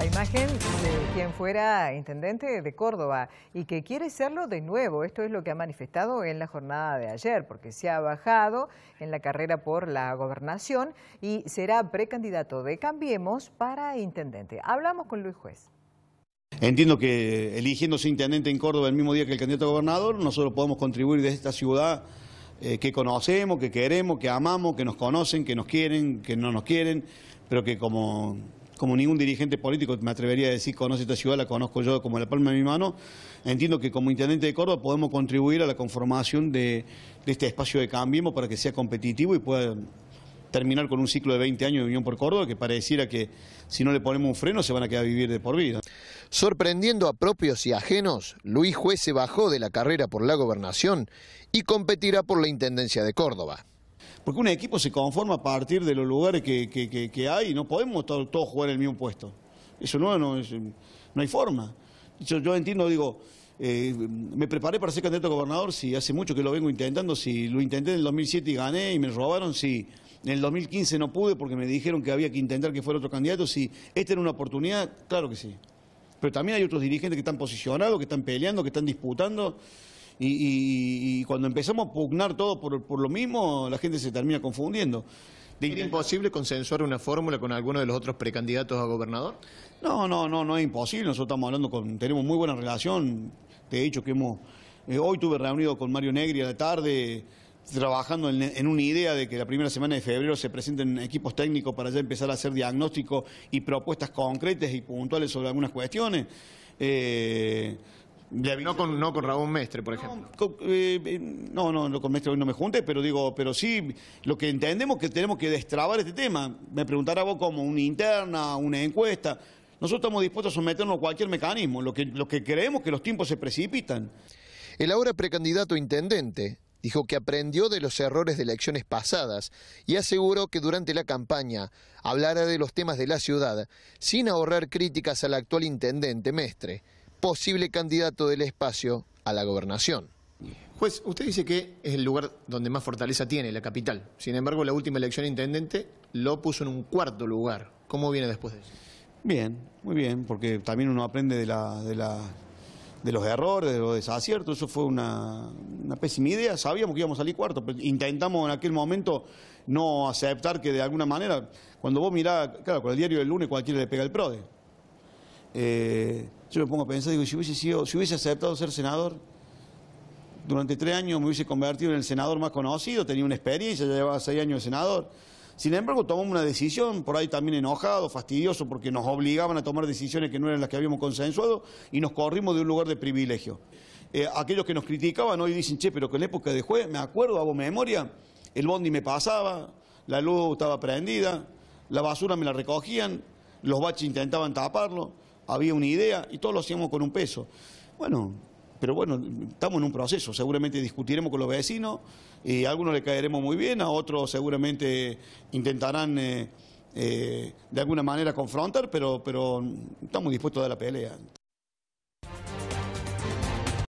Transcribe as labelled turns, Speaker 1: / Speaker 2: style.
Speaker 1: La imagen de quien fuera intendente de Córdoba y que quiere serlo de nuevo. Esto es lo que ha manifestado en la jornada de ayer, porque se ha bajado en la carrera por la gobernación y será precandidato de Cambiemos para intendente. Hablamos con Luis Juez.
Speaker 2: Entiendo que eligiéndose intendente en Córdoba el mismo día que el candidato a gobernador, nosotros podemos contribuir desde esta ciudad eh, que conocemos, que queremos, que amamos, que nos conocen, que nos quieren, que no nos quieren, pero que como como ningún dirigente político, me atrevería a decir, conoce esta ciudad, la conozco yo como la palma de mi mano, entiendo que como intendente de Córdoba podemos contribuir a la conformación de, este espacio de cambio para que sea competitivo y pueda terminar con un ciclo de 20 años
Speaker 1: de Unión por Córdoba que pareciera que si no le ponemos un freno se van a quedar a vivir de por vida. Sorprendiendo a propios y ajenos, Luis Juez se bajó de la carrera por la gobernación y competirá por la Intendencia de Córdoba. Porque un equipo se conforma a partir de los lugares que,
Speaker 2: que, hay y no podemos todos, jugar en el mismo puesto. Eso no, no, es, no hay forma. Yo, entiendo, digo, eh, me preparé para ser candidato a gobernador, Si hace mucho que lo vengo intentando, Si lo intenté en el 2007 y gané y me robaron, Si En el 2015 no pude porque me dijeron que había que intentar que fuera otro candidato, Si ¿Esta era una oportunidad? Claro que sí. Pero también hay otros dirigentes que están posicionados, que están peleando, que están disputando y, cuando empezamos a pugnar todo por, por, lo mismo, la gente se termina confundiendo. De imposible consensuar una fórmula con alguno de los otros precandidatos a gobernador? No, no, no, no es imposible. Nosotros estamos hablando con, tenemos muy buena relación. De hecho, que hemos, eh, hoy tuve reunido con Mario Negri a la tarde trabajando en, una idea de que la primera semana de febrero se presenten equipos técnicos para ya empezar a hacer diagnóstico y propuestas concretas y puntuales sobre algunas cuestiones. Eh, no, con, no con Raúl Mestre, por ejemplo. Eh, eh, no, no, no, con Mestre hoy no me junte, pero digo, pero sí, lo que entendemos es que tenemos que destrabar este tema. Me preguntará vos como una interna, una encuesta. Nosotros estamos dispuestos a someternos a cualquier mecanismo,
Speaker 1: lo que, lo que creemos que los tiempos se precipitan. El ahora precandidato intendente dijo que aprendió de los errores de elecciones pasadas y aseguró que durante la campaña hablará de los temas de la ciudad sin ahorrar críticas al actual intendente Mestre posible candidato del espacio a la gobernación. Juez, usted dice que es el lugar donde más fortaleza tiene, la capital. Sin embargo, la última elección intendente lo puso en un cuarto lugar.
Speaker 2: ¿Cómo viene después de eso? Bien, muy bien, porque también uno aprende de, los errores, de los desaciertos. Eso fue una, pésima idea. Sabíamos que íbamos a salir cuarto, pero intentamos en aquel momento no aceptar que de alguna manera, cuando vos mirás, claro, con el diario del lunes cualquiera le pega el PRODE. Eh, yo me pongo a pensar, digo, si hubiese, sido, si hubiese aceptado ser senador, durante tres años me hubiese convertido en el senador más conocido, tenía una experiencia, ya llevaba seis años de senador. Sin embargo, tomamos una decisión, por ahí también enojado, fastidioso, porque nos obligaban a tomar decisiones que no eran las que habíamos consensuado y nos corrimos de un lugar de privilegio. Eh, aquellos que nos criticaban hoy dicen, che, pero que en la época de juez, me acuerdo, hago memoria, el bondi me pasaba, la luz estaba prendida, la basura me la recogían, los baches intentaban taparlo había una idea y todos lo hacíamos con un peso. Bueno, pero bueno, estamos en un proceso, seguramente discutiremos con los vecinos, y a algunos le caeremos muy bien, a otros seguramente intentarán eh, eh, de alguna manera confrontar, pero, pero estamos dispuestos a dar la pelea.